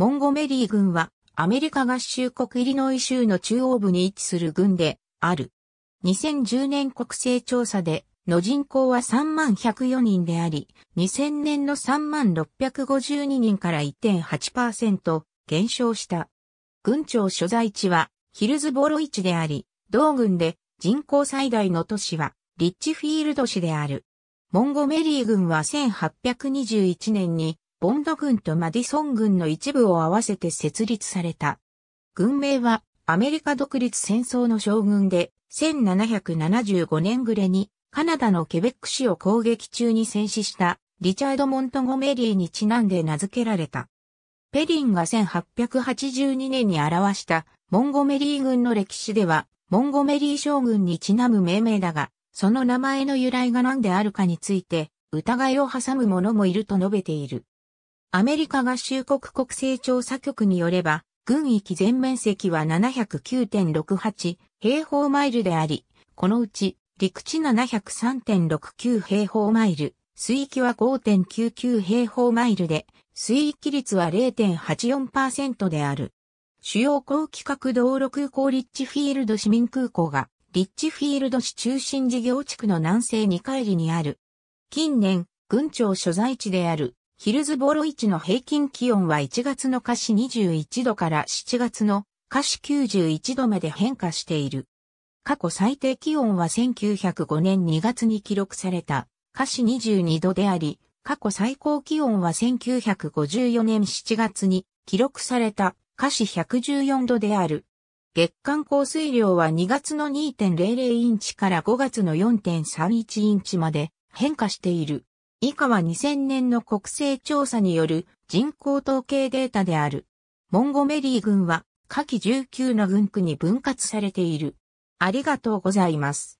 モンゴメリー軍はアメリカ合衆国イリノイ州の中央部に位置する軍である。2010年国勢調査での人口は3104人であり、2000年の3652人から1.8%減少した。軍庁所在地はヒルズボロ市であり、同軍で人口最大の都市はリッチフィールド市である。モンゴメリー軍は1821年にボンド軍とマディソン軍の一部を合わせて設立された。軍名はアメリカ独立戦争の将軍で、1775年暮れにカナダのケベック市を攻撃中に戦死したリチャード・モントゴメリーにちなんで名付けられた。ペリンが1882年に表したモンゴメリー軍の歴史では、モンゴメリー将軍にちなむ命名だが、その名前の由来が何であるかについて、疑いを挟む者もいると述べている。アメリカ合衆国国勢調査局によれば、軍域全面積は709.68平方マイルであり、このうち陸地703.69平方マイル、水域は5.99平方マイルで、水域率は0.84%である。主要高規格道路空港リッチフィールド市民空港が、リッチフィールド市中心事業地区の南西2海里にある。近年、軍庁所在地であるヒルズボロ市の平均気温は1月の華氏21度から7月の華氏91度まで変化している。過去最低気温は1905年2月に記録された華氏22度であり、過去最高気温は1954年7月に記録された華氏114度である。月間降水量は2月の2.00インチから5月の4.31インチまで変化している。以下は2000年の国勢調査による人口統計データである。モンゴメリー軍は下記19の軍区に分割されている。ありがとうございます。